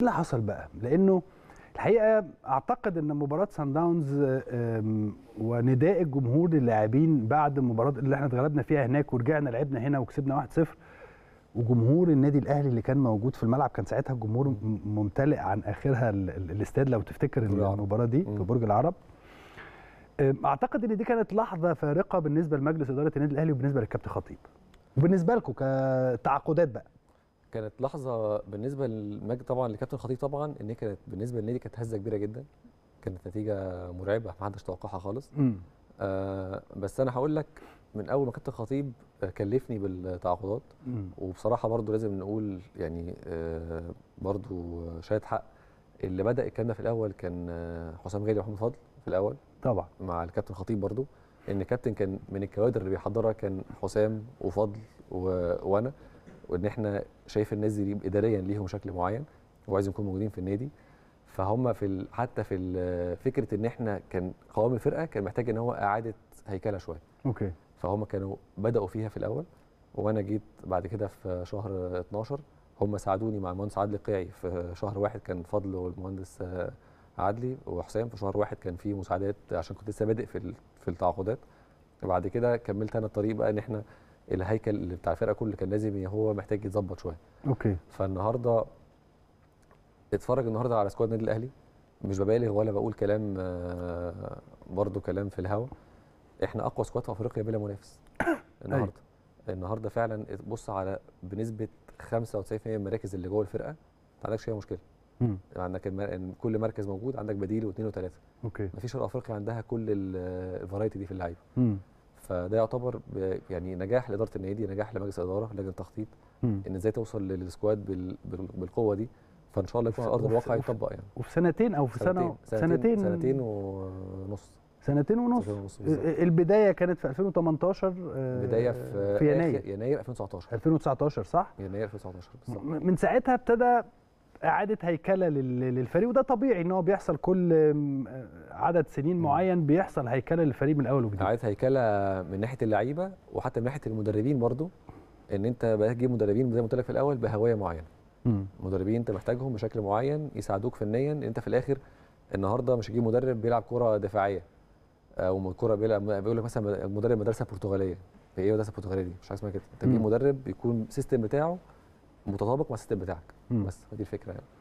اللي حصل بقى لانه الحقيقه اعتقد ان مباراه سان داونز ونداء الجمهور للاعبين بعد المباراه اللي احنا اتغلبنا فيها هناك ورجعنا لعبنا هنا وكسبنا 1-0 وجمهور النادي الاهلي اللي كان موجود في الملعب كان ساعتها الجمهور ممتلئ عن اخرها الاستاد لو تفتكر المباراه دي في برج العرب اعتقد ان دي كانت لحظه فارقه بالنسبه لمجلس اداره النادي الاهلي وبالنسبه للكابتن خطيب وبالنسبه لكم كتعاقدات بقى كانت لحظه بالنسبه للمجد طبعا لكابتن خطيب طبعا ان كانت بالنسبه للنادي كانت هزه كبيره جدا كانت نتيجه مرعبه ما حدش توقعها خالص آه بس انا هقول لك من اول ما كابتن خطيب آه، كلفني بالتعاقدات وبصراحه برضو لازم نقول يعني آه برضو شاهد حق اللي بدا الكلام ده في الاول كان آه، حسام غالي ومحمد فضل في الاول طبعا مع الكابتن خطيب برضو ان كابتن كان من الكوادر اللي بيحضرها كان حسام وفضل و... وانا وان احنا شايف الناس دي اداريا ليهم شكل معين وعايزين يكونوا موجودين في النادي فهم في ال... حتى في فكره ان احنا كان قوام الفرقه كان محتاج ان هو اعاده هيكله شويه اوكي فهم كانوا بداوا فيها في الاول وانا جيت بعد كده في شهر 12 هم ساعدوني مع المهندس عادل القيعي في شهر واحد كان فضل والمهندس عدلي وحسام في شهر واحد كان في مساعدات عشان كنت لسه بادئ في في التعاقدات وبعد كده كملت انا الطريق بقى ان احنا الهيكل اللي بتاع الفرقه كله كان لازم هو محتاج يتظبط شويه اوكي فالنهارده اتفرج النهارده على سكواد النادي الاهلي مش ببالغ ولا بقول كلام آه، برضو كلام في الهوا احنا اقوى سكواد في افريقيا بلا منافس النهارده النهارده فعلا بص على بنسبه 95% من المراكز اللي جوه الفرقه ما عندكش اي مشكله مم. عندك المر... كل مركز موجود عندك بديل واثنين وثلاثه اوكي مفيش شرق افريقيا عندها كل الفرايتي دي في اللعيبه فده يعتبر يعني نجاح لاداره النادي نجاح لمجلس الاداره لجنه التخطيط ان ازاي توصل للسكواد بالقوه دي فان شاء الله يكون ارض الواقع يطبق يعني وفي سنتين او في سنه سنتين سنتين, سنتين ونص سنتين ونص, سنتين ونص البدايه كانت في 2018 آه، بدايه في, في يناير يناير 2019 2019 صح يناير 2019 بالظبط من ساعتها ابتدى اعاده هيكله للفريق وده طبيعي ان هو بيحصل كل عدد سنين معين بيحصل هيكله للفريق من اول وجديد اعاده هيكله من ناحيه اللعيبه وحتى من ناحيه المدربين برضو ان انت بتجيب مدربين زي ما قلت لك في الاول بهوايه معينه مدربين انت محتاجهم بشكل معين يساعدوك فنيا انت في الاخر النهارده مش هتجيب مدرب بيلعب كره دفاعيه او آه، كره بيلعب بيقول لك مثلا مدرب مدرسه برتغاليه في ايه المدرسه البرتغاليه دي مش عارف اسمها كده انت تجيب مدرب يكون السيستم بتاعه متطابق مع الستيب بتاعك بس هذه الفكره يعني